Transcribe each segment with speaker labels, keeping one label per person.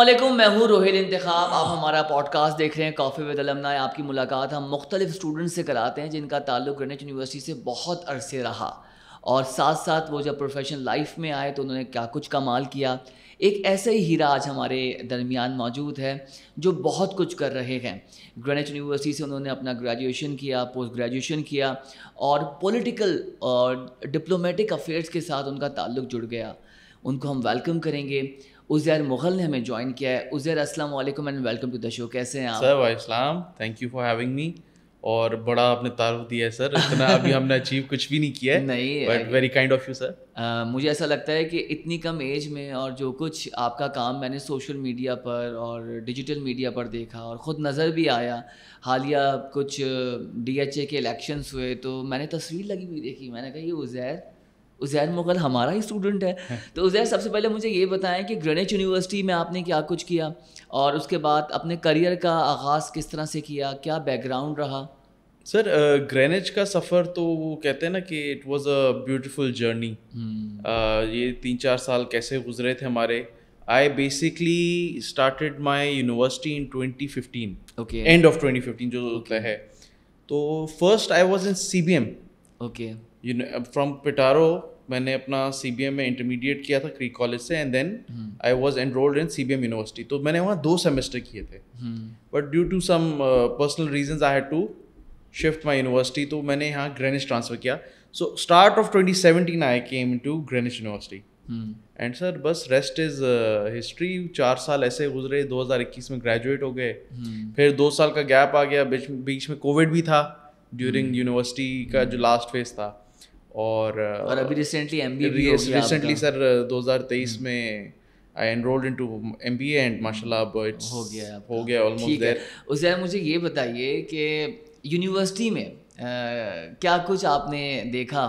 Speaker 1: अल्लाम मैं हूँ रोहिल इंतखाब आप हमारा पॉडकास्ट देख रहे हैं कॉफ़ी विद अलमना आपकी मुलाकात हम मुख्तलिफ स्टूडेंट से कराते हैं जिनका ताल्लुक ग्रेनेट यूनिवर्सिटी से बहुत अरसे रहा और साथ साथ वो जब प्रोफेशनल लाइफ में आए तो उन्होंने क्या कुछ कमाल किया एक ऐसा ही हीरा आज हमारे दरमियान मौजूद है जो बहुत कुछ कर रहे हैं ग्रेनेट यूनिवर्सिटी से उन्होंने अपना ग्रेजुएशन किया पोस्ट ग्रेजुएशन किया और पॉलिटिकल और डिप्लोमेटिक अफेयर्स के साथ उनका ताल्लुक जुड़ गया उनको हम वेलकम करेंगे उजैर मुगल ने हमें ज्वाइन किया है Uzair Aslam and welcome to the show कैसे हैं सर
Speaker 2: वाई thank you for having me और बड़ा आपने तारुफ दिया है सर इतना अभी हमने अचीव कुछ भी नहीं किया है नहीं but very kind of you sir
Speaker 1: मुझे ऐसा लगता है कि इतनी कम एज में और जो कुछ आपका काम मैंने सोशल मीडिया पर और डिजिटल मीडिया पर देखा और ख़ुद नज़र भी आया हालिया कुछ डी के इलेक्शंस हुए तो मैंने तस्वीर लगी हुई देखी मैंने कहा ये उजैर उजैर मुगल हमारा ही स्टूडेंट है, तो उजैर सबसे पहले मुझे ये बताएं कि ग्रेनेच यूनिवर्सिटी में आपने क्या कुछ किया और उसके बाद अपने करियर का आगाज़ किस तरह से किया क्या बैकग्राउंड रहा
Speaker 2: सर ग्रेनेज uh, का सफ़र तो वो कहते हैं ना कि it was a beautiful journey ये तीन चार साल कैसे गुजरे थे हमारे I basically started my university in 2015 okay end of 2015 जो okay. है तो first I was in C B M okay from पिटारो uh, मैंने अपना सी बी एम में इंटरमीडिएट किया था क्री कॉलेज से and then I was enrolled in C B M university तो मैंने वहाँ दो सेमेस्टर किए थे but due to some personal reasons I had to shift my university तो मैंने यहाँ ग्रेनिश ट्रांसफ़र किया so start of twenty seventeen I came to Greenwich university and sir बस रेस्ट इज़ हिस्ट्री चार साल ऐसे गुजरे दो हजार इक्कीस में ग्रेजुएट हो गए हम्म। फिर दो साल का गैप आ गया बीच में कोविड भी था ड्यूरिंग हम्म। यूनिवर्सिटी का जो लास्ट फेज था और और अभी recently M B recently sir 2023 में I enrolled into M B एंड माशा अब
Speaker 1: हो गया uh, हम्म। हो गया ऑलमोस्ट देर उस मुझे ये बताइए कि यूनिवर्सिटी में आ, uh, क्या कुछ आपने देखा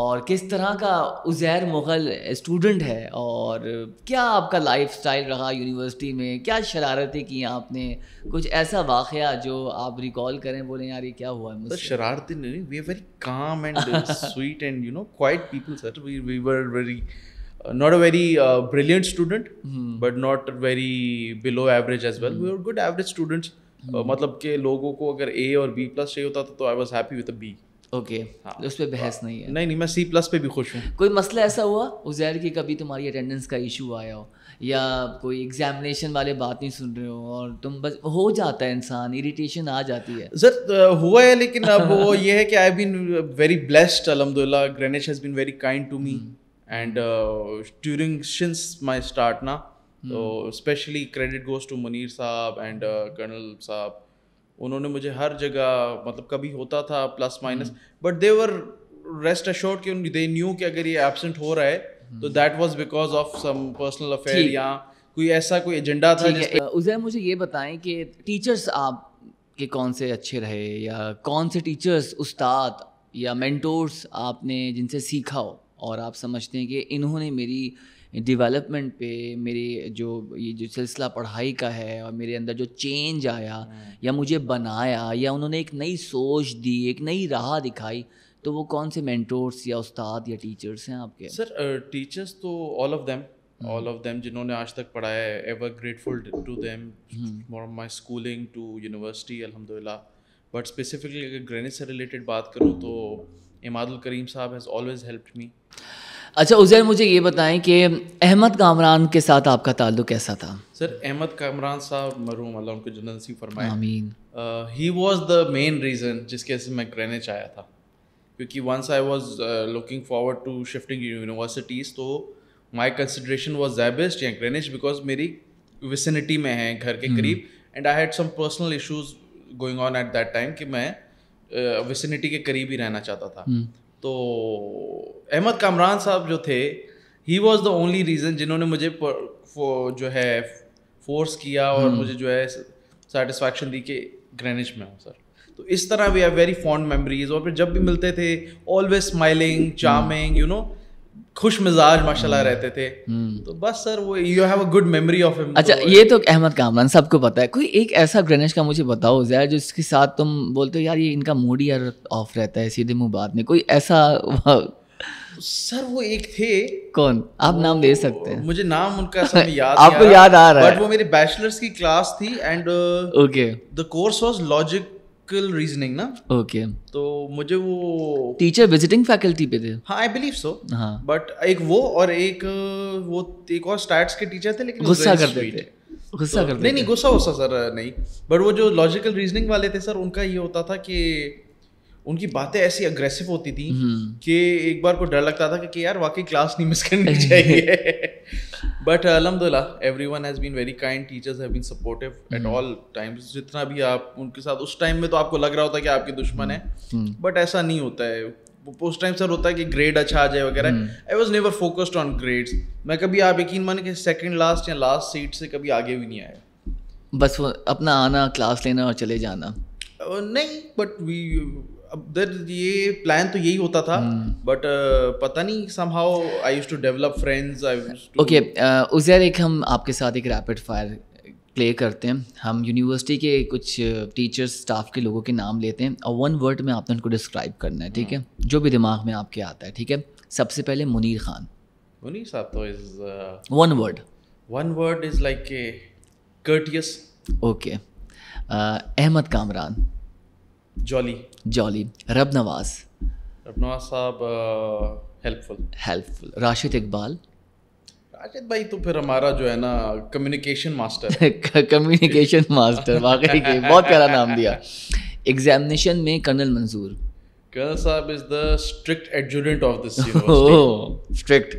Speaker 1: और किस तरह का उज़ैर मुग़ल स्टूडेंट है और क्या आपका लाइफ स्टाइल रहा यूनिवर्सिटी में क्या शरारतें की आपने कुछ ऐसा वाक़ जो आप रिकॉल करें बोले यार ये क्या हुआ है शरारतें नहीं we are very calm and sweet and
Speaker 2: you know quiet people sir we we were very not a very brilliant student but not very below average as well we are good average students मतलब के लोगों को अगर ए और B plus चाहिए होता था तो I was happy with B okay okay. हाँ। उस पर बहस हाँ। नहीं है नहीं नहीं मैं सी प्लस पे भी खुश हूँ
Speaker 1: कोई मसला ऐसा हुआ उजैर की कभी तुम्हारी अटेंडेंस का इशू आया हो या कोई एग्जामिनेशन वाले बात नहीं सुन रहे हो और तुम बस हो जाता है इंसान इरिटेशन आ जाती है सर हुआ है लेकिन
Speaker 2: अब वो ये है कि आई बीन वेरी ब्लेस्ड अलहमदिल्ला Greenwich has been very kind to me and during since my start ना हम्म। तो especially credit goes to Munir Sahab and colonel साहब उन्होंने मुझे हर जगह मतलब कभी होता था plus minus but were rest assured कि दे न्यू कि अगर ये एबसेंट हो रहा है हम्म। तो that was because of some personal affair या कोई ऐसा कोई एजेंडा था
Speaker 1: उजैर मुझे ये बताएं कि टीचर्स आप के कौन से अच्छे रहे या कौन से टीचर्स उस्ताद या मेंटोर्स आपने जिनसे सीखा हो और आप समझते हैं कि इन्होंने मेरी डेवलपमेंट पे मेरे जो ये जो सिलसिला पढ़ाई का है और मेरे अंदर जो चेंज आया हाँ। या मुझे बनाया या उन्होंने एक नई सोच दी एक नई राह दिखाई तो वो कौन से मेंटोर्स या उस्ताद या टीचर्स हैं आपके सर
Speaker 2: टीचर्स uh, तो all of them all of them जिन्होंने आज तक पढ़ाया है ever grateful to them from my schooling to university अलहमदिल्ला बट स्पेसिफिकली अगर ग्रेनिस से रिलेटेड बात करूँ तो इमादुल करीम साहब हैज़ ऑलवेज हेल्प्ड मी
Speaker 1: अच्छा उज़ैर मुझे ये बताएं कि अहमद कामरान के साथ आपका ताल्लुक़ कैसा था
Speaker 2: सर अहमद कामरान साहब मरूम अल्लाह उनको जन्नत फरमाए आमीन he was the main reason जिसके वजह से मैं ग्रेनेज आया था क्योंकि once I was looking forward to shifting universities तो माई कंसिड्रेशन वॉज जैबेस्ट या ग्रेनेज बिकॉज मेरी विसिनिटी में है घर के हम्म। करीब and I had some personal issues going on at that time कि मैं विसिनिटी के करीब ही रहना चाहता था हम्म। तो अहमद कामरान साहब जो थे ही वॉज द ओनली रीज़न जिन्होंने हम्म। मुझे जो है फोर्स किया और मुझे जो है सेटिस्फैक्शन दी कि ग्रेनिज में हूँ सर तो इस तरह we are very fond memories और फिर जब भी मिलते थे always smiling charming you know खुश मिजाज माशाल्लाह रहते थे हम्म। तो बस सर वो you have a good memory of him अच्छा तो ये
Speaker 1: तो अहमद कामरान सबको पता है कोई एक ऐसा ग्रेनेश का मुझे बताओ यार जिसके साथ तुम बोलते हो यार ये इनका मूड ही यार ऑफ रहता है सीधे मुंह बात में कोई ऐसा
Speaker 2: सर वो एक थे
Speaker 1: कौन आप नाम दे सकते हैं मुझे नाम उनका सब याद आपको याद आ रहा है बट
Speaker 2: वो मेरी बैचलर्स की क्लास थी and okay the course was logic logical reasoning ना ओके तो मुझे वो
Speaker 1: टीचर विजिटिंग फैकल्टी पे थे हाँ
Speaker 2: आई बिलीव सो हाँ बट एक वो और एक वो एक और स्टार्ट के टीचर थे लेकिन गुस्सा कर करते थे गुस्सा तो कर नहीं नहीं गुस्सा गुस्सा सर नहीं बट वो जो लॉजिकल रीजनिंग वाले थे सर उनका ये होता था कि उनकी बातें ऐसी अग्रेसिव होती थी हम्म। कि एक बार को डर लगता था कि यार वाकई क्लास नहीं मिस करनी चाहिए बट अलहमदिल्ला everyone has been very kind teachers have been supportive at all times जितना भी आप उनके साथ उस टाइम में तो आपको लग रहा होता है कि आपके दुश्मन है बट hmm. hmm. ऐसा नहीं होता है उस टाइम सर होता है कि ग्रेड अच्छा आ जाए वगैरह I was never focused on grades मैं कभी आप यकीन माने कि सेकेंड लास्ट या लास्ट सीट से कभी आगे भी नहीं आया
Speaker 1: बस अपना आना क्लास लेना और चले जाना
Speaker 2: uh, नहीं बट वी दर ये प्लान
Speaker 1: तो यही होता था
Speaker 2: बट हम्म। hmm. uh, पता नहीं somehow I use to develop friends I
Speaker 1: okay Uzair एक हम आपके साथ एक रैपिड फायर प्ले करते हैं हम यूनिवर्सिटी के कुछ टीचर्स uh, स्टाफ के लोगों के नाम लेते हैं और वन वर्ड में आपने उनको डिस्क्राइब करना है ठीक है हाँ। जो भी दिमाग में आपके आता है ठीक है सबसे पहले मुनीर खान
Speaker 2: मुनीर साहब तो is one word one word is like a
Speaker 1: courteous okay Ahmad Kamran jolly jolly Rab Nawaz
Speaker 2: Rab Nawaz साहब हेल्पफुल
Speaker 1: हेल्पफुल राशिद इकबाल
Speaker 2: राशिद भाई तो फिर हमारा जो है ना कम्युनिकेशन मास्टर
Speaker 1: कम्युनिकेशन मास्टर वाकई के बहुत प्यारा नाम दिया एग्जामिनेशन में कर्नल मंजूर
Speaker 2: कर्नल साहब is the strict adjutant of this university
Speaker 1: strict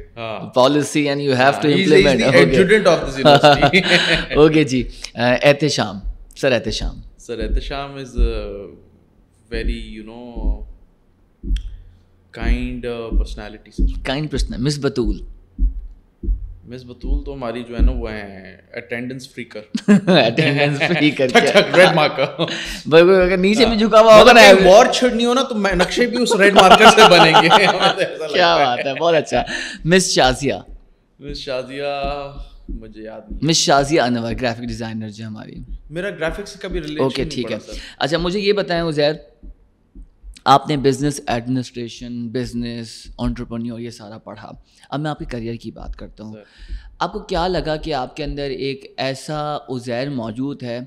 Speaker 1: policy and you have to implement he is the adjutant of this university okay जी Ehtesham sir Ehtesham
Speaker 2: sir Ehtesham is very you know kind personality sir
Speaker 1: kind person miss Batool
Speaker 2: miss Batool तो हमारी जो है ना वो है attendance freaker
Speaker 1: attendance freaker red marker भाई अगर नीचे भी हाँ। झुका हुआ होगा मतलब ना वॉर छिड़नी हो ना तो मैं नक्शे भी उस रेड मार्कर से बनेंगे क्या बात है बहुत अच्छा मिस शाजिया
Speaker 2: मिस शाजिया मुझे याद
Speaker 1: नहीं miss Shazia Anwar graphic designer जी हमारी मेरा ग्राफिक्स का भी रिलेशन ओके ठीक है अच्छा मुझे ये बताएं उजैर आपने बिजनेस एडमिनिस्ट्रेशन बिजनेस ऑन्टरप्रन्योर ये सारा पढ़ा अब मैं आपके करियर की बात करता हूँ आपको क्या लगा कि आपके अंदर एक ऐसा उजैर मौजूद है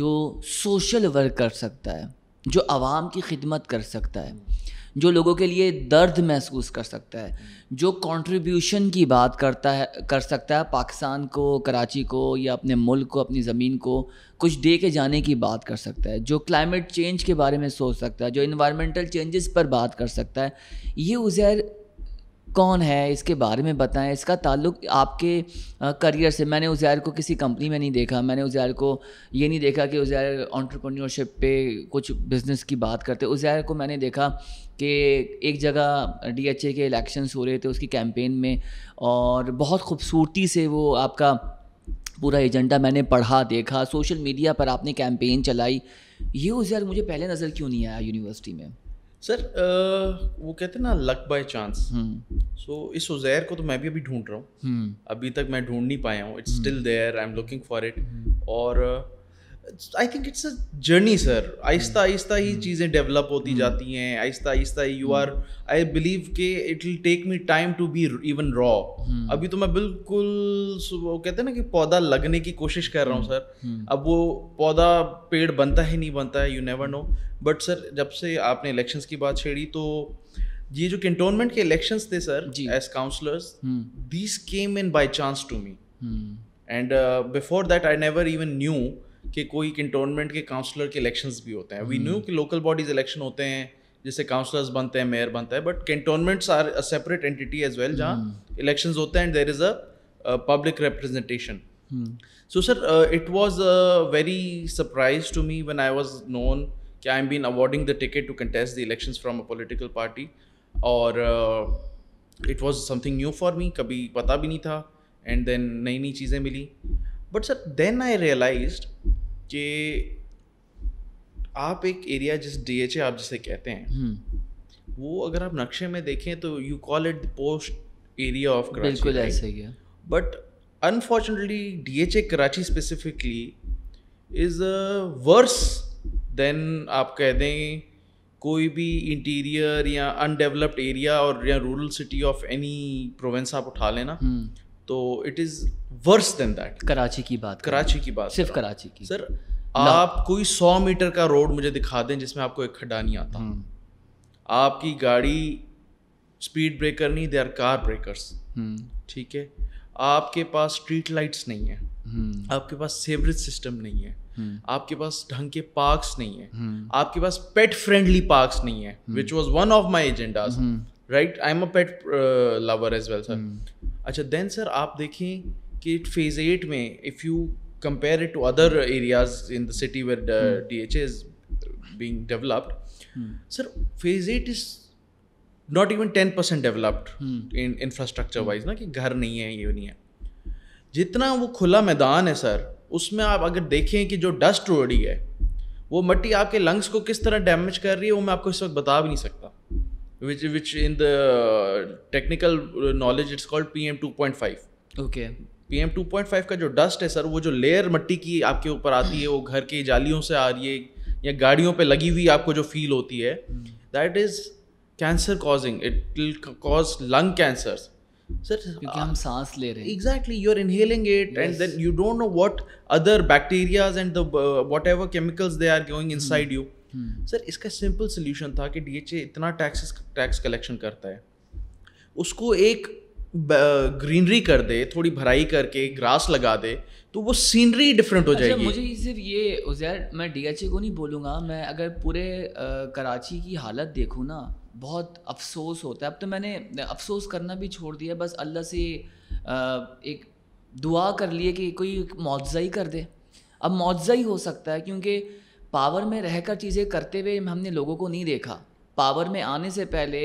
Speaker 1: जो सोशल वर्क कर सकता है जो आवाम की खिदमत कर सकता है हम्म। जो लोगों के लिए दर्द महसूस कर सकता है जो कंट्रीब्यूशन की बात करता है कर सकता है पाकिस्तान को कराची को या अपने मुल्क को अपनी ज़मीन को कुछ दे के जाने की बात कर सकता है जो क्लाइमेट चेंज के बारे में सोच सकता है जो इन्वायरमेंटल चेंजेस पर बात कर सकता है ये उज़ैर कौन है इसके बारे में बताएं इसका ताल्लुक आपके करियर से मैंने उस यार को किसी कंपनी में नहीं देखा मैंने उस यार को ये नहीं देखा कि उस यार ऑन्टरप्रनोरशिप पे कुछ बिजनेस की बात करते उस यार को मैंने देखा कि एक जगह डी के इलेक्शंस हो रहे थे उसकी कैंपेन में और बहुत खूबसूरती से वो आपका पूरा एजेंडा मैंने पढ़ा देखा सोशल मीडिया पर आपने कैंपेन चलाई ये उस यार मुझे पहले नज़र क्यों नहीं आया यूनिवर्सिटी में
Speaker 2: सर वो कहते हैं ना लक बाय चांस सो इस उजैर को तो मैं भी अभी ढूंढ रहा हूँ हम्म। अभी तक मैं ढूंढ नहीं पाया हूँ it's still there I am looking for it और uh, I think it's a journey sir आहिस्ता hmm. आहिस्ता ही hmm. चीज़ें डेवलप होती hmm. जाती हैं आहिस्ता आहिस्ता यू आर आई बिलीव के it will take me time to be even raw अभी तो मैं बिल्कुल वो कहते हैं ना कि पौधा लगने की कोशिश कर रहा हूँ सर अब वो पौधा पेड़ बनता है नहीं बनता है you never know but sir जब से आपने इलेक्शंस की बात छेड़ी तो ये जो कंटोनमेंट के इलेक्शंस थे sir as councillors this came in by chance to me and before that I never even knew कि कोई कंटोनमेंट के काउंसलर के इलेक्शंस भी होते हैं वी न्यू हम्म। कि लोकल बॉडीज इलेक्शन होते हैं जैसे काउंसलर्स बनते हैं मेयर बनता है but cantonments are a separate entity as well जहाँ इलेक्शन हम्म। होते हैं and there is a public representation so sir it was very surprise to me one I was known कि I am been awarding the ticket to contest the election from a political party और it was something new for me कभी पता भी नहीं था and then नई नई चीज़ें मिली but sir then I realise कि आप एक एरिया जिस डी एच ए आप जिसे कहते हैं हम्म। वो अगर आप नक्शे में देखें तो you call it posh area of Karachi but unfortunately D H A Karachi specifically is worse than आप कह दें कोई भी इंटीरियर या अनडेवलप्ड एरिया और या rural city of any province आप उठा लेना hmm. तो it is worse than that Karachi की बात कराची की बात सिर्फ
Speaker 1: कराची की सर आप
Speaker 2: कोई सौ मीटर का रोड मुझे दिखा दें जिसमें आपको एक खड्डा नहीं आता हम्म। आपकी गाड़ी स्पीड ब्रेकर नहीं दे आर कार ब्रेकर्स ठीक है आपके पास स्ट्रीट लाइट्स नहीं है
Speaker 1: हम्म।
Speaker 2: आपके पास सेवरेज सिस्टम नहीं है हम्म। आपके पास ढंग के पार्क्स नहीं है आपके पास पेट फ्रेंडली पार्क्स नहीं है which was one of my agendas right I am a pet lover as well sir अच्छा देन सर आप देखें कि फेज एट में if you compare it to other areas in the city where D H A's being developed sir phase eight is not even ten percent developed in infrastructure wise ना कि घर नहीं है ये नहीं है जितना वो खुला मैदान है सर उसमें आप अगर देखें कि जो डस्ट रोड़ी है वो मट्टी आपके लंग्स को किस तरह डैमेज कर रही है वो मैं आपको इस वक्त बता भी नहीं सकता which which in the technical knowledge it's called PM 2.5 okay PM 2.5 का जो डस्ट है सर वो जो लेयर मिट्टी की आपके ऊपर आती है वो घर के जालियों से आ रही है या गाड़ियों पे लगी हुई आपको जो फील होती है that is cancer causing it will cause lung cancer sir क्योंकि हम सांस ले रहे हैं exactly you are inhaling it and then you don't know what other bacterias and the whatever chemicals they are going inside you हम्म। Sir इसका simple solution था कि डीएचए इतना टैक्स टैक्स कलेक्शन करता है उसको एक ग्रीनरी कर दे थोड़ी भराई करके ग्रास लगा दे तो वो सीनरी डिफरेंट हो अच्छा, जाएगी मुझे
Speaker 1: सिर्फ ये उजैर मैं डीएचए को नहीं बोलूँगा मैं अगर पूरे कराची की हालत देखूँ ना बहुत अफसोस होता है अब तो मैंने अफसोस करना भी छोड़ दिया बस अल्लाह से एक दुआ कर लिए कि कोई मुआवजा ही कर दे अब मुआवजा ही हो सकता है क्योंकि पावर में रहकर चीज़ें करते हुए हमने लोगों को नहीं देखा पावर में आने से पहले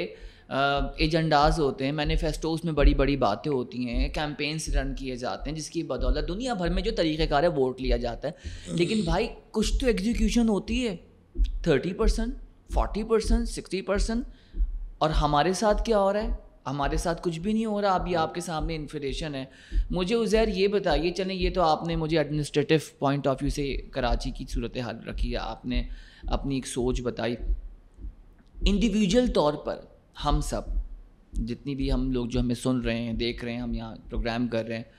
Speaker 1: एजेंडाज होते हैं मैनीफेस्टोज़ में बड़ी बड़ी बातें होती हैं कैंपेन्स रन किए जाते हैं जिसकी बदौलत दुनिया भर में जो तरीक़ेकार है वोट लिया जाता है लेकिन भाई कुछ तो एग्जीक्यूशन होती है thirty percent forty percent sixty percent और हमारे साथ क्या हो रहा है हमारे साथ कुछ भी नहीं हो रहा अभी आपके सामने इन्फ्लेशन है मुझे उजैर ये बताइए चलें ये तो आपने मुझे एडमिनिस्ट्रेटिव पॉइंट ऑफ व्यू से कराची की सूरत हाल रखी है आपने अपनी एक सोच बताई इंडिविजुअल तौर पर हम सब जितनी भी हम लोग जो हमें सुन रहे हैं देख रहे हैं हम यहाँ प्रोग्राम कर रहे हैं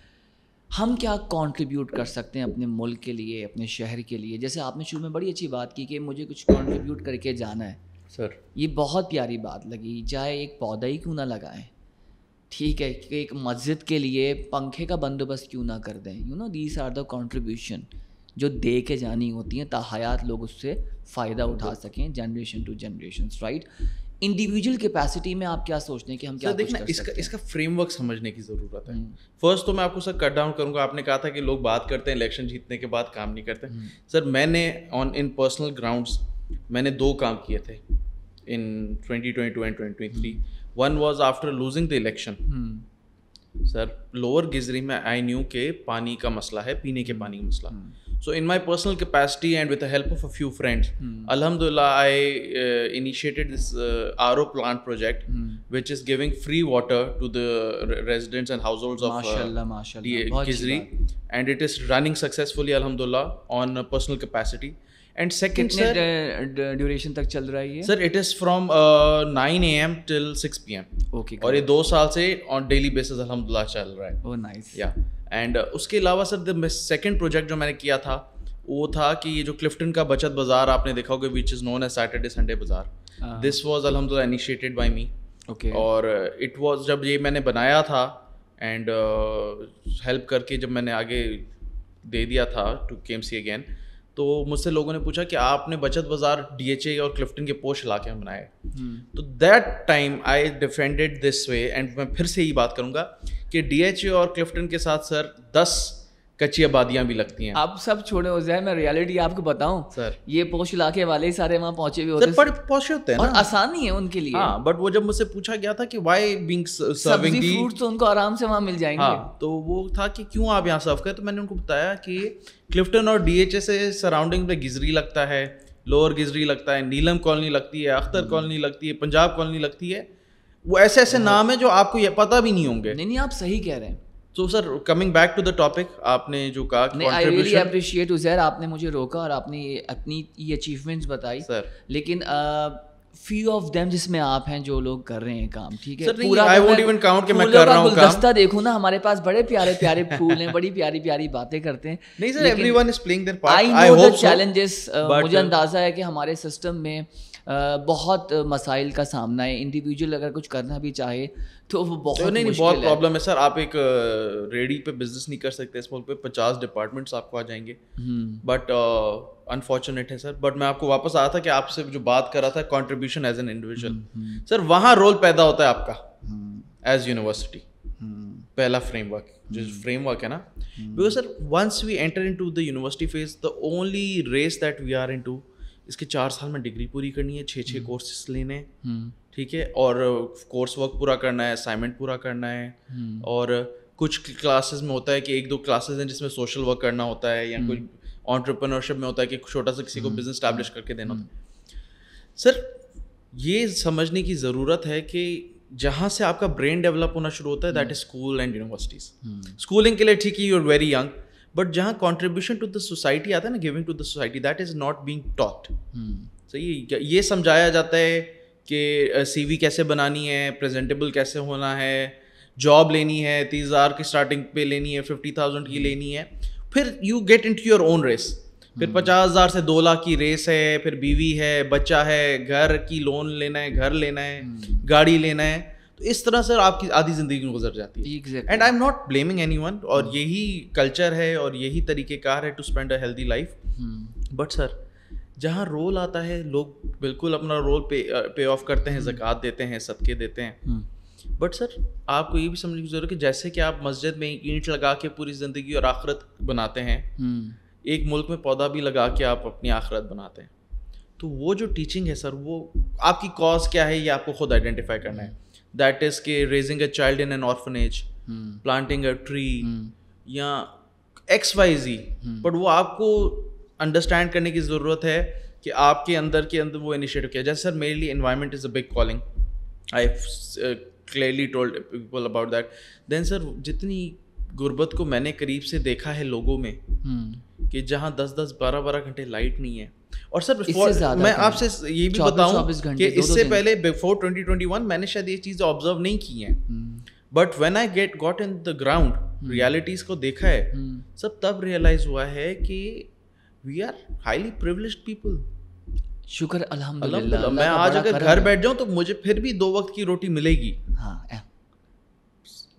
Speaker 1: हम क्या कंट्रीब्यूट कर सकते हैं अपने मुल्क के लिए अपने शहर के लिए जैसे आपने शुरू में बड़ी अच्छी बात की कि मुझे कुछ कंट्रीब्यूट करके जाना है सर ये बहुत प्यारी बात लगी चाहे एक पौधा ही क्यों ना लगाएं ठीक है कि एक मस्जिद के लिए पंखे का बंदोबस्त क्यों ना कर दें you know these are the contribution जो दे के जानी होती हैं हयात लोग उससे फ़ायदा उठा सकें generation to generation right individual capacity में आप क्या सोचते हैं कि हम क्या देखना इसका इसका फ्रेमवर्क समझने
Speaker 2: की ज़रूरत है फर्स्ट हम्म। तो मैं आपको सर कट डाउन करूंगा आपने कहा था कि लोग बात करते हैं इलेक्शन जीतने के बाद काम नहीं करते हम्म। सर मैंने ऑन इन पर्सनल ग्राउंड्स मैंने दो काम किए थे in 2022 and 2023 one was after losing the election sir lower Gizri में आई न्यू के पानी का मसला है पीने के पानी का मसला so in my personal capacity and with the help of a few friends अलहमदिल्ला I initiated this R plant project which is giving free water to the residents and household of Gizri and it is running successfully अलहमदुल्ला on personal capacity
Speaker 1: and second sir duration तक चल रहा है ये sir it
Speaker 2: is from nine A M till six P M okay और ये दो साल से ऑन डेली बेसिस अलहमदिल्ला चल रहा है ओ नाइस या एंड उसके अलावा सर द सेकेंड प्रोजेक्ट जो मैंने किया था वो था कि ये जो क्लिफ्टन का बचत बाजार आपने देखा होगा which is known as Saturday Sunday बाजार दिस वॉज अलहमदिल्ला इनिशिएटेड बाई मी ओके और इट uh, वॉज जब ये मैंने बनाया था एंड हेल्प uh, करके जब मैंने आगे दे दिया था टू केम सी अगेन तो मुझसे लोगों ने पूछा कि आपने बचत बाजार डीएचए और क्लिफ्टन के पोस्ट इलाके में बनाए हम्म। तो that time I defended this way and मैं फिर से ही बात करूंगा कि डीएचए और क्लिफ्टन के साथ सर दस कच्ची आबादियाँ भी लगती हैं
Speaker 1: आप सब छोड़े हो जाए मैं रियलिटी आपको बताऊं सर ये पोश इलाके वाले ही सारे वहाँ पहुंचे हुए होते बड़े पोश होते हैं और आसानी है उनके लिए हाँ
Speaker 2: बट वो जब मुझसे पूछा गया था कि why being serving the fruit
Speaker 1: तो उनको आराम से वहाँ मिल जाएंगे हाँ,
Speaker 2: तो वो था कि क्यों आप यहाँ सर्व करें तो मैंने उनको बताया कि क्लिफ्टन और डी से सराउंडिंग में गिजरी लगता है लोअर गिजरी लगता है नीलम कॉलोनी लगती है अख्तर हम्म। कॉलोनी लगती है पंजाब कॉलोनी लगती है वो ऐसे ऐसे नाम है जो आपको ये पता भी नहीं होंगे नहीं नहीं
Speaker 1: आप सही कह रहे हैं
Speaker 2: तो sir coming back to the topic आपने जो कहा नहीं आई रियली
Speaker 1: अप्रिशिएट उजैर आपने मुझे रोका और आपने अपनी ये अचीवमेंट्स बताई सर लेकिन फ्यू ऑफ देम जिसमें आप हैं जो लोग कर रहे हैं काम ठीक है पूरा आई वोंट इवन काउंट कि मैं कर रहा हूं काम दस्ता देखो ना हमारे पास बड़े प्यारे प्यारे फूल हैं बड़ी प्यारी प्यारी बातें करते हैं नहीं sir everyone is playing their part I know the challenges मुझे uh, अंदाजा है कि हमारे सिस्टम में बहुत मसाइल का सामना है इंडिविजुअल अगर कुछ करना भी चाहे तो वो बहुत नहीं, नहीं बहुत प्रॉब्लम है
Speaker 2: सर आप एक रेडी पे बिजनेस नहीं कर सकते इस मुल्क पे पचास डिपार्टमेंट्स आपको आ जाएंगे बट हम्म। अनफॉर्चुनेट है सर बट मैं आपको वापस आया था कि आपसे जो बात कर रहा था contribution as an individual sir वहाँ रोल पैदा होता है आपका एज हम्म। यूनिवर्सिटी हम्म। पहला फ्रेमवर्क जो फ्रेमवर्क है ना because sir once we enter into the university phase the only race that we are into इसके चार साल में डिग्री पूरी करनी है छः छः कोर्सेस लेने हम्म। ठीक है और कोर्स वर्क पूरा करना है असाइनमेंट पूरा करना है हम्म। और कुछ क्लासेस में होता है कि एक दो क्लासेस हैं जिसमें सोशल वर्क करना होता है या हम्म। कुछ ऑन्टरप्रनरशिप में होता है कि छोटा सा किसी को बिजनेस स्टैब्लिश करके देना होता है सर ये समझने की ज़रूरत है कि जहाँ से आपका ब्रेन डेवलप होना शुरू होता है that is school and universities schooling के लिए ठीक है you are very young but जहाँ कॉन्ट्रीब्यूशन टू द सोसाइटी आता है ना giving to the society that is not being taught सही ये समझाया जाता है कि सी वी कैसे बनानी है प्रेजेंटेबल कैसे होना है जॉब लेनी है तीस हज़ार की स्टार्टिंग पे लेनी है फिफ्टी थाउजेंड की hmm. लेनी है फिर you get into your own race फिर hmm. पचास हज़ार से दो लाख की रेस है फिर बीवी है बच्चा है घर की लोन लेना है घर लेना है hmm. गाड़ी लेना है इस तरह से आपकी आधी जिंदगी गुजर जाती है and I am not blaming anyone और यही कल्चर है और यही तरीकेकार है to spend a healthy life but sir जहाँ रोल आता है लोग बिल्कुल अपना रोल पे पे ऑफ करते हैं hmm. जक़ात देते हैं सदके देते हैं
Speaker 1: बट
Speaker 2: hmm. सर आपको ये भी समझने की जरूरत है जैसे कि आप मस्जिद में ईंट लगा के पूरी ज़िंदगी और आखरत बनाते हैं hmm. एक मुल्क में पौधा भी लगा के आप अपनी आखरत बनाते हैं तो वो जो टीचिंग है सर वो आपकी कॉज क्या है ये आपको खुद आइडेंटिफाई करना है दैट इज के raising a child in an orphanage planting a tree या एक्स वाई जी बट वो आपको अंडरस्टैंड करने की ज़रूरत है कि आपके अंदर के अंदर वो इनिशिएटिव किया जैसे सर मेरे लिए environment is a big calling I clearly told people about that then sir जितनी गुर्बत को मैंने करीब से देखा है लोगों में hmm. कि जहाँ दस दस बारह बारह घंटे लाइट नहीं है और सर मैं आपसे ये भी बताऊं कि इससे पहले बिफोर 2021 मैंने शायद ये चीज ऑब्जर्व नहीं की है but when I get got in the ground realities को देखा है हम्म। सब तब रियलाइज हुआ है कि we are highly privileged people
Speaker 1: शुक्र अल्हम्दुलिल्लाह मैं आज अगर घर बैठ
Speaker 2: जाऊं तो मुझे फिर भी दो वक्त की रोटी मिलेगी हाँ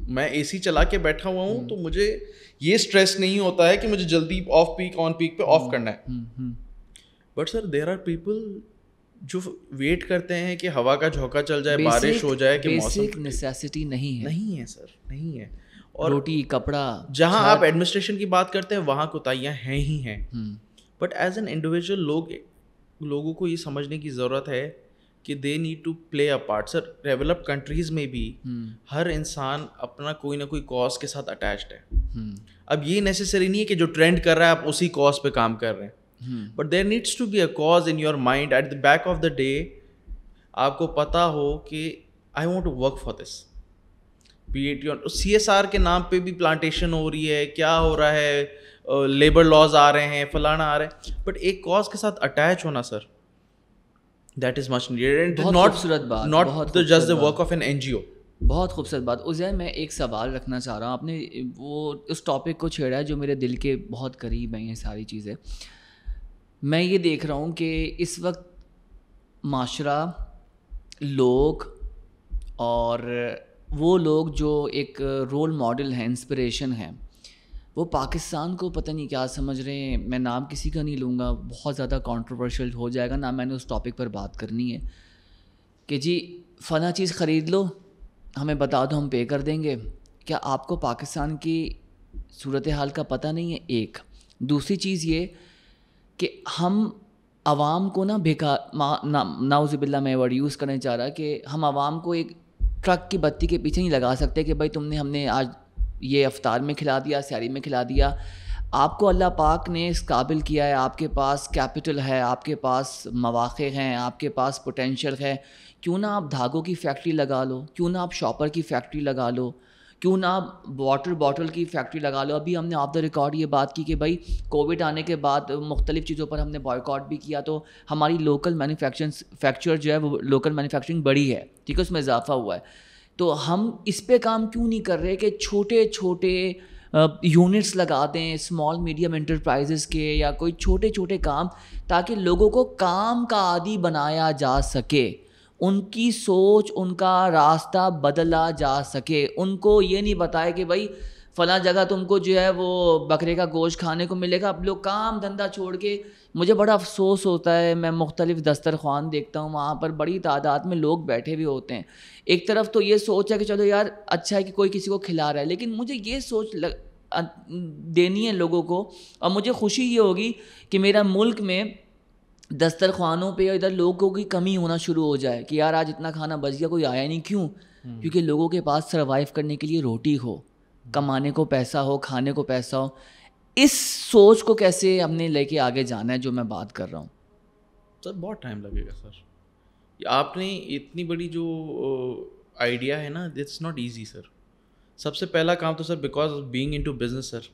Speaker 2: मैं सी चला के बैठा हुआ हूँ हम्म। तो मुझे ये स्ट्रेस नहीं होता है कि मुझे जल्दी ऑफ पीक ऑन पीक पे ऑफ हम्म, करना है but sir there are people जो वेट करते हैं कि हवा का झोंका चल जाए basic, बारिश हो जाए कि मौसम
Speaker 1: नेसेसिटी नहीं है नहीं है सर नहीं है और रोटी कपड़ा जहाँ आप
Speaker 2: एडमिनिस्ट्रेशन की बात करते हैं वहाँ कोताहियाँ हैं ही हैं बट एज एन इंडिविजुअल लोग लोगों को ये समझने की ज़रूरत है कि they need to play a part sir develop countries में भी hmm. हर इंसान अपना कोई ना कोई कॉज के साथ अटैच्ड है hmm. अब ये नेसेसरी नहीं है कि जो ट्रेंड कर रहा है आप उसी कॉज पे काम कर रहे हैं but there needs to be a cause in your mind at the back of the day आपको पता हो कि I want to work for this P A T C S R के नाम पे भी प्लांटेशन हो रही है क्या हो रहा है लेबर लॉज आ रहे हैं फलाना आ रहे हैं बट एक कॉज के साथ अटैच होना sir that is much needed not खूबसूरत बात not just the work
Speaker 1: of an O बहुत खूबसूरत बात उजैन मैं एक सवाल रखना चाह रहा हूँ आपने वो उस टॉपिक को छेड़ा है जो मेरे दिल के बहुत करीब हैं ये सारी चीज़ें मैं ये देख रहा हूँ कि इस वक्त माशरा लोग और वो लोग जो एक रोल मॉडल हैं इंस्पिरेशन हैं वो पाकिस्तान को पता नहीं क्या समझ रहे हैं मैं नाम किसी का नहीं लूँगा बहुत ज़्यादा कॉन्ट्रोवर्शियल हो जाएगा ना मैंने उस टॉपिक पर बात करनी है कि जी फ़ला चीज़ ख़रीद लो हमें बता दो हम पे कर देंगे क्या आपको पाकिस्तान की सूरत हाल का पता नहीं है एक दूसरी चीज़ ये कि हम आवाम को ना बेकार ना नाउज़बिल्ला मैं वर्ड यूज़ करने चाह रहा कि हम आवाम को एक ट्रक की बत्ती के पीछे नहीं लगा सकते कि भाई तुमने हमने आज ये अफ्तार में खिला दिया स्यारी में खिला दिया आपको अल्लाह पाक ने इस काबिल किया है आपके पास कैपिटल है आपके पास मौाक़े हैं आपके पास पोटेंशल है क्यों ना आप धागों की फैक्ट्री लगा लो क्यों ना आप शॉपर की फैक्ट्री लगा लो क्यों ना आप वाटर बॉटल की फैक्ट्री लगा लो अभी हमने ऑफ द रिकॉर्ड ये बात की कि भाई कोविड आने के बाद मुख्तलिफ़ चीज़ों पर हमने बॉयकॉट भी किया तो हमारी लोकल फैक्चर जो है वो लोकल मैनुफैक्चरिंग बड़ी है ठीक है उसमें इजाफा हुआ है तो हम इस पर काम क्यों नहीं कर रहे कि छोटे छोटे यूनिट्स लगा दें स्मॉल मीडियम इंटरप्राइजेस के या कोई छोटे छोटे काम ताकि लोगों को काम का आदि बनाया जा सके उनकी सोच उनका रास्ता बदला जा सके उनको ये नहीं बताए कि भाई फ़ला जगह तुमको जो है वो बकरे का गोश्त खाने को मिलेगा अब लोग काम धंधा छोड़ के मुझे बड़ा अफसोस होता है मैं मुख्तलिफ़ दस्तरखान देखता हूँ वहाँ पर बड़ी तादाद में लोग बैठे भी होते हैं एक तरफ तो ये सोच है कि चलो यार अच्छा है कि कोई किसी को खिला रहा है लेकिन मुझे ये सोच लग अं, देनी है लोगों को और मुझे खुशी ये होगी कि मेरा मुल्क में दस्तरखानों पे इधर लोगों की कमी होना शुरू हो जाए कि यार आज इतना खाना बच गया कोई आया नहीं क्यों हम्म। क्योंकि लोगों के पास सर्वाइव करने के लिए रोटी हो कमाने को पैसा हो खाने को पैसा हो इस सोच को कैसे हमने लेके आगे जाना है जो मैं बात कर रहा हूँ सर बहुत टाइम लगेगा सर
Speaker 2: आपने इतनी बड़ी जो आइडिया है ना इट्स नॉट ईजी सर सबसे पहला काम तो sir because of being into business sir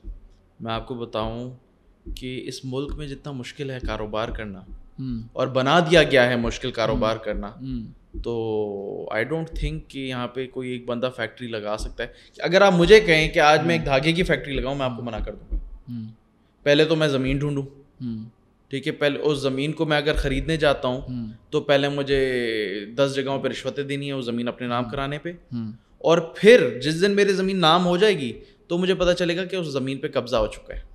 Speaker 2: मैं आपको बताऊँ कि इस मुल्क में जितना मुश्किल है कारोबार करना हम्म। और बना दिया गया है मुश्किल कारोबार हम्म। करना हम्म। तो आई डोंट थिंक कि यहाँ पे कोई एक बंदा फैक्ट्री लगा सकता है अगर आप मुझे कहें कि आज मैं एक हम्म। धागे की फैक्ट्री लगाऊँ मैं आपको मना कर दूँगा हम्म। पहले तो मैं ज़मीन ढूँढूँ हम्म। ठीक है पहले उस ज़मीन को मैं अगर ख़रीदने जाता हूँ तो पहले मुझे दस जगहों पर रिश्वतें देनी है वो ज़मीन अपने नाम कराने पर और फिर जिस दिन मेरी ज़मीन नाम हो जाएगी तो मुझे पता चलेगा कि उस ज़मीन पर कब्ज़ा हो चुका है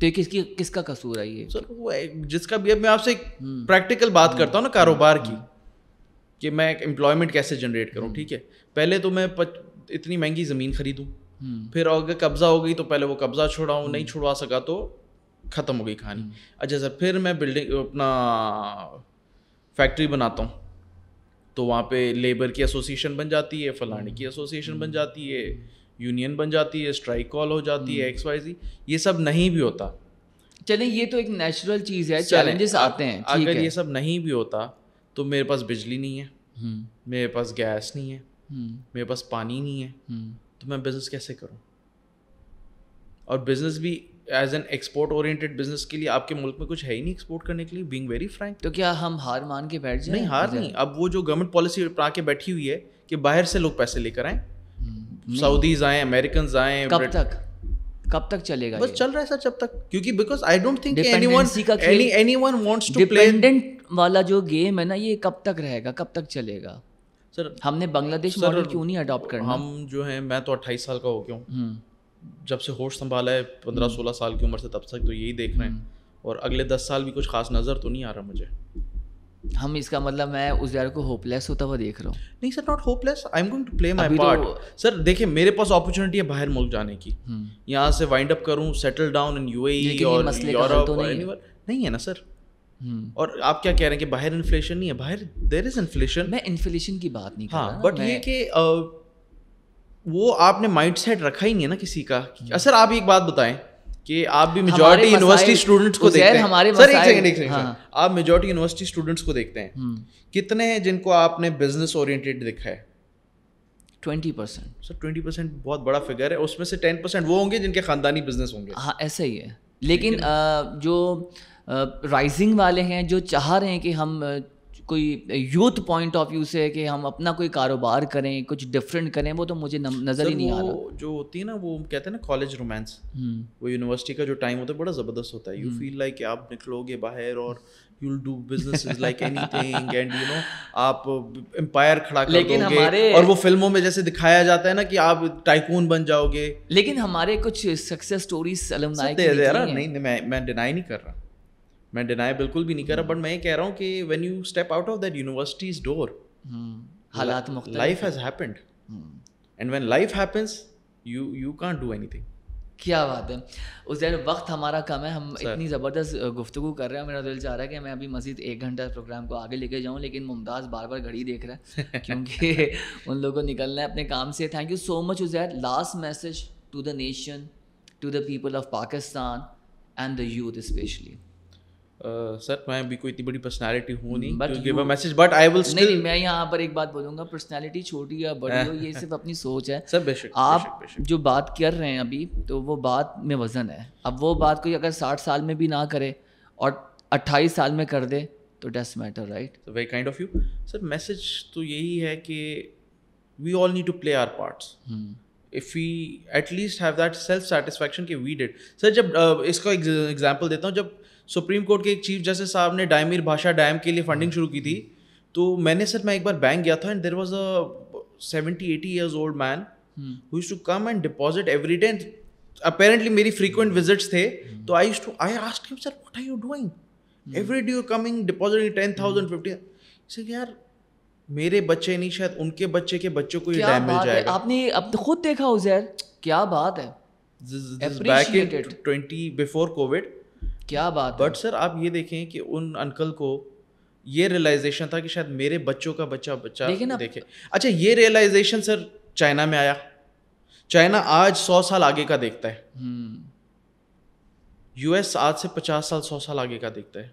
Speaker 2: तो किसकी किसका कसूर है ये सर वो जिसका भी मैं आपसे प्रैक्टिकल बात करता हूँ ना कारोबार की कि मैं एम्प्लॉयमेंट कैसे जनरेट करूँ हम्म। ठीक है पहले तो मैं पच, इतनी महंगी ज़मीन खरीदूँ हम्म। फिर अगर कब्ज़ा हो गई तो पहले वो कब्ज़ा छुड़ाऊँ नहीं हम्म। छुड़वा सका तो ख़त्म हो गई कहानी अच्छा सर फिर मैं बिल्डिंग अपना फैक्ट्री बनाता हूँ तो वहाँ पे लेबर की एसोसिएशन बन जाती है फलाने की एसोसिएशन बन जाती है यूनियन बन जाती है स्ट्राइक कॉल हो जाती है एक्स वाई जी ये सब नहीं भी होता
Speaker 1: चलें ये तो एक नेचुरल चीज़ है चैलेंजेस आते हैं अगर है। ये
Speaker 2: सब नहीं भी होता तो मेरे पास बिजली नहीं है हम्म। मेरे पास गैस नहीं है हम्म। मेरे पास पानी नहीं है हम्म। तो मैं बिज़नेस कैसे करूँ और बिज़नेस भी as an export oriented business के लिए आपके मुल्क में कुछ है ही नहीं एक्सपोर्ट करने के लिए बीइंग वेरी फ्रैंक तो क्या हम हार मान के बैठ जाए नहीं हार नहीं अब वो जो गवर्नमेंट पॉलिसी पा के बैठी हुई है कि बाहर से लोग पैसे लेकर आए सऊदीज आए
Speaker 1: अमेरिकन आए कब तक कब तक चलेगा बस चल
Speaker 2: रहा है सर जब तक क्योंकि because I don't think anyone anyone wants to प्लेडेंट
Speaker 1: वाला जो गेम है ना ये कब तक रहेगा कब तक चलेगा सर हमने बांग्लादेश मॉडल क्यों नहीं अडॉप्ट करना हम जो है मैं तो अट्ठाईस
Speaker 2: साल का हो गया हूँ हम्म। जब से होश संभाला है पंद्रह हम्म। सोलह साल की उम्र से तब तक तो यही देख रहे हैं हम्म। और अगले दस साल भी कुछ खास नज़र तो नहीं आ रहा मुझे
Speaker 1: हम इसका मतलब मैं उस यार को होपलेस होता हुआ देख रहा हूँ नहीं sir not hopeless I am going to play my part sir देखिए मेरे पास
Speaker 2: अपॉर्चुनिटी है बाहर मुल्क जाने की यहाँ से वाइंड अप करूँ सेटल डाउन इन यूएई और यूरोप तो नहीं है ना सर हम्म। और आप क्या कह रहे हैं कि बाहर इन्फ्लेशन नहीं है बाहर देर इज इन्फ्लेशन मैं इन्फ्लेशन की बात नहीं हाँ बट ये कि वो आपने माइंड सेट रखा ही नहीं है ना किसी का हम्म। सर आप एक बात बताएं कि आप भी मेजोरिटी यूनिवर्सिटी स्टूडेंट्स को देखते हैं हमारे सर एक सेकंड एक सेकंड हाँ। आप मेजोरिटी यूनिवर्सिटी स्टूडेंट्स को देखते हैं हम्म। कितने हैं जिनको आपने बिजनेस ओरिएंटेड देखा है twenty percent sir twenty percent बहुत बड़ा
Speaker 1: फिगर है उसमें से टेन परसेंट वो होंगे जिनके खानदानी बिजनेस होंगे हाँ ऐसा ही है लेकिन जो राइजिंग वाले हैं जो चाह रहे हैं कि हम कोई यूथ पॉइंट ऑफ व्यू से कि हम अपना कोई कारोबार करें कुछ डिफरेंट करें वो तो मुझे नज़र ही नहीं आ रहा
Speaker 2: जो होती है ना वो कहते हैं ना कॉलेज रोमांस हम्म। वो यूनिवर्सिटी का जो टाइम होता है बड़ा ज़बरदस्त होता है यू फील लाइक आप निकलोगे बाहर और you will do business is like anything and आप एम्पायर खड़ा कर लेकिन हमारे और वो फिल्मों में जैसे दिखाया जाता है ना कि आप टाइकून बन जाओगे लेकिन हमारे कुछ सक्सेस स्टोरीज तो नहीं, नहीं मैं मैं डिनाई नहीं कर रहा मैं डिनाई बिल्कुल भी नहीं कर रहा बट hmm. मैं ये कह रहा हूँ कि when you step out of that universities
Speaker 1: door हालात life has happened and
Speaker 2: when life happens you you can't do anything
Speaker 1: क्या बात है उस दिन वक्त हमारा कम है हम Sir. इतनी ज़बरदस्त गुफ्तु कर रहे हैं मेरा दिल चाह रहा है कि मैं अभी मजीद एक घंटा प्रोग्राम को आगे लेके जाऊँ लेकिन मुमताज़ बार बार घड़ी देख रहा है क्योंकि उन लोगों को निकलना है अपने काम से thank you so much Uzair last message to the nation to the people of Pakistan and the youth specially sir uh, मैं भी कोई इतनी बड़ी पर्सनालिटी हूँ नहीं but give a message but I will नहीं मैं यहाँ पर एक बात बोलूँगा पर्सनालिटी छोटी या बड़ी हो ये सिर्फ अपनी सोच है सर बेशक आप बेशक, बेशक। जो बात कर रहे हैं अभी तो वो बात में वज़न है अब वो बात कोई अगर साठ साल में भी ना करे और अट्ठाईस साल में कर दे तो does matter right very kind of you
Speaker 2: sir message तो यही है कि we all need to play our parts if we at least have that self satisfaction कि वी डिड सर जब uh, इसका एग्जाम्पल देता हूँ जब सुप्रीम कोर्ट के एक चीफ जस्टिस साहब ने डायमीर भाषा डैम के लिए फंडिंग शुरू की थी तो मैंने सर मैं एक बार बैंक गया था and there was a seventy eighty years old man who to come and deposit every day apparently मेरी फ्रीक्वेंट हम्म। विजिट्स थे हम्म। तो I to I asked you sir what are you doing every day you coming deposit ten thousand fifty sir यार मेरे बच्चे नहीं शायद उनके बच्चे के बच्चों को ये डैम मिल जाएगा
Speaker 1: आपने अब तो खुद देखा हो जैर क्या बात है this, this back
Speaker 2: क्या बात बट सर आप ये देखें कि उन अंकल को ये रियलाइजेशन था कि शायद मेरे बच्चों का बच्चा बच्चा देखे ना देखे अच्छा ये रियलाइजेशन सर चाइना में आया चाइना आज सौ साल आगे का देखता है यूएस हम्म। आज से पचास साल सौ साल आगे का देखता है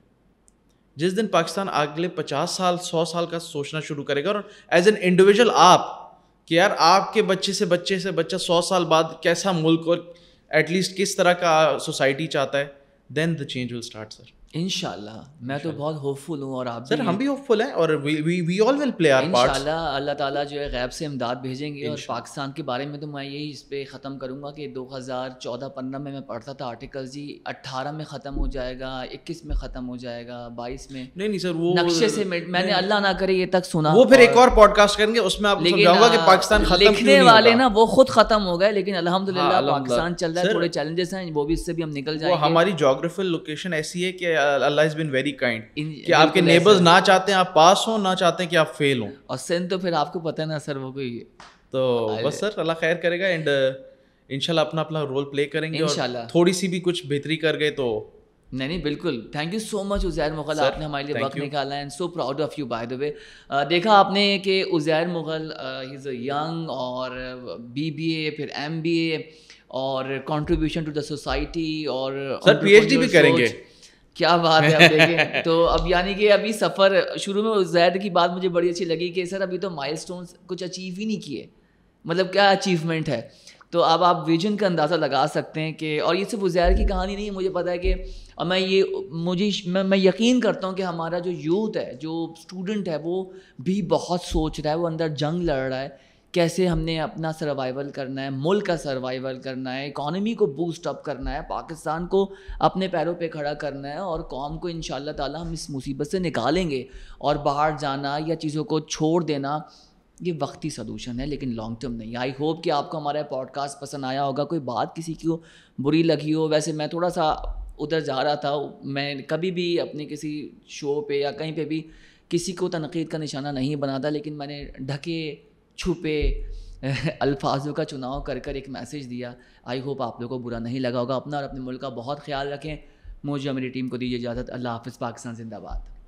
Speaker 2: जिस दिन पाकिस्तान अगले पचास साल सौ साल का सोचना शुरू करेगा और एज एन इंडिविजुअल आप कि यार आपके बच्चे से बच्चे से बच्चा सौ साल बाद कैसा मुल्क और एटलीस्ट किस तरह का सोसाइटी चाहता है then the change will
Speaker 1: start sir इनशाला मैं तो बहुत होपफुल हूँ और आप सर हम भी होपफुल हैं और we all will play our part इंशाल्लाह अल्लाह ताला जो है गैब से इमदाद भेजेंगे और पाकिस्तान के बारे में तो मैं यही इस पे ख़त्म करूँगा कि 2014-15 में मैं पढ़ता था आर्टिकल जी 18 में ख़त्म हो जाएगा 21 में ख़त्म हो जाएगा 22 में नहीं नहीं सर वो नक्शे से मैंने अल्लाह ना करे ये तक सुना वो फिर एक और पॉडकास्ट करेंगे उसमें आप पाकिस्तान लिखने वाले ना वो खुद ख़त्म हो गए लेकिन हाँ, अलहमद पाकिस्तान चल रहा है थोड़े चैलेंजेस हैं वो भी इससे भी हम निकल जाए हमारी
Speaker 2: जोग्राफिकल लोकेशन ऐसी है कि अल्लाह इज बिन वेरी काइंड कि आपके नेबर्स ना चाहते हैं आप पास हो ना चाहते हैं कि आप फेल हो
Speaker 1: और सिंध तो फिर आपको पता है ना सर वो कोई
Speaker 2: तो बस सर अल्लाह खैर करेगा एंड
Speaker 1: इनशाला uh, अपना अपना रोल प्ले करेंगे और थोड़ी सी भी कुछ बेहतरी कर गए तो नहीं नहीं बिल्कुल thank you so much Uzair Mughal Sir, आपने हमारे लिए वक्त निकाला and so proud of you by the way देखा आपने कि Uzair Mughal is a young और बीबीए uh, फिर एमबीए और कंट्रीब्यूशन टू द सोसाइटी और सर पीएचडी भी करेंगे क्या बात है अब तो अब यानी कि अभी सफ़र शुरू में जैद की बात मुझे बड़ी अच्छी लगी कि सर अभी तो माइलस्टोन्स कुछ अचीव ही नहीं किए मतलब क्या अचीवमेंट है तो अब आप विजन का अंदाज़ा लगा सकते हैं कि और ये सिर्फ उजैर की कहानी नहीं है मुझे पता है कि और मैं ये मुझे मैं, मैं यकीन करता हूँ कि हमारा जो यूथ है जो स्टूडेंट है वो भी बहुत सोच रहा है वो अंदर जंग लड़ रहा है कैसे हमने अपना सर्वाइवल करना है मुल्क का सर्वाइवल करना है इकॉनमी को बूस्ट अप करना है पाकिस्तान को अपने पैरों पे खड़ा करना है और कौम को इन ताला हम इस मुसीबत से निकालेंगे और बाहर जाना या चीज़ों को छोड़ देना ये वक्ती सलूशन है लेकिन लॉन्ग टर्म नहीं आई होप कि आपको हमारा पॉडकास्ट पसंद आया होगा कोई बात किसी को बुरी लगी हो वैसे मैं थोड़ा सा उधर जा रहा था मैं कभी भी अपने किसी शो पे या कहीं पे भी किसी को तनकीद का निशाना नहीं बनाता लेकिन मैंने ढके छुपे अल्फाजों का चुनाव कर कर एक मैसेज दिया आई होप आप लोगों को बुरा नहीं लगा होगा अपना और अपने मुल्क का बहुत ख्याल रखें मुझे मेरी टीम को दीजिए इजाज़त अल्लाह हाफ़ पाकिस्तान जिंदाबाद